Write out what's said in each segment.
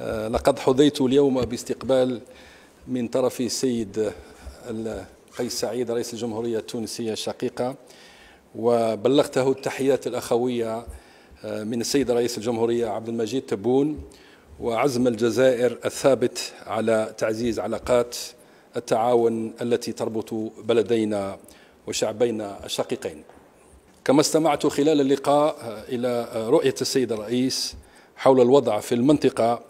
آه، لقد حظيت اليوم باستقبال من طرف السيد قيس سعيد رئيس الجمهورية التونسية الشقيقة وبلغته التحيات الأخوية آه، من السيد رئيس الجمهورية عبد المجيد تبون وعزم الجزائر الثابت على تعزيز علاقات التعاون التي تربط بلدينا وشعبينا الشقيقين كما استمعت خلال اللقاء آه، إلى رؤية السيد الرئيس حول الوضع في المنطقة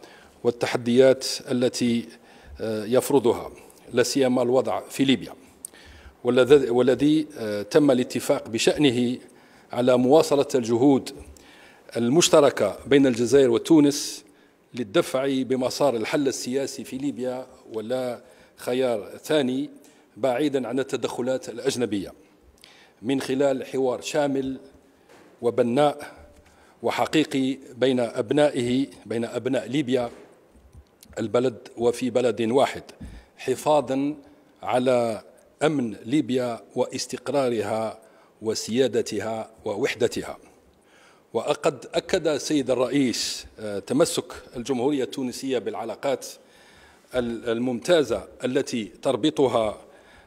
والتحديات التي آه، يفرضها لا سيما الوضع في ليبيا والذي آه، تم الاتفاق بشأنه على مواصلة الجهود المشتركة بين الجزائر وتونس للدفع بمسار الحل السياسي في ليبيا ولا خيار ثاني بعيدا عن التدخلات الأجنبية من خلال حوار شامل وبناء وحقيقي بين أبنائه بين أبناء ليبيا البلد وفي بلد واحد حفاظا على امن ليبيا واستقرارها وسيادتها ووحدتها وقد اكد السيد الرئيس آه، تمسك الجمهوريه التونسيه بالعلاقات الممتازه التي تربطها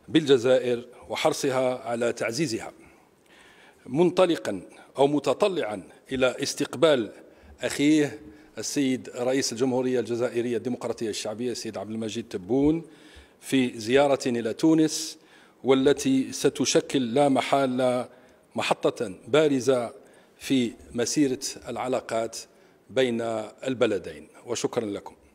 بالجزائر وحرصها على تعزيزها منطلقا او متطلعا الى استقبال اخيه السيد رئيس الجمهورية الجزائرية الديمقراطية الشعبية السيد عبد المجيد تبون في زيارة إلى تونس والتي ستشكل لا محال محطة بارزة في مسيرة العلاقات بين البلدين وشكرا لكم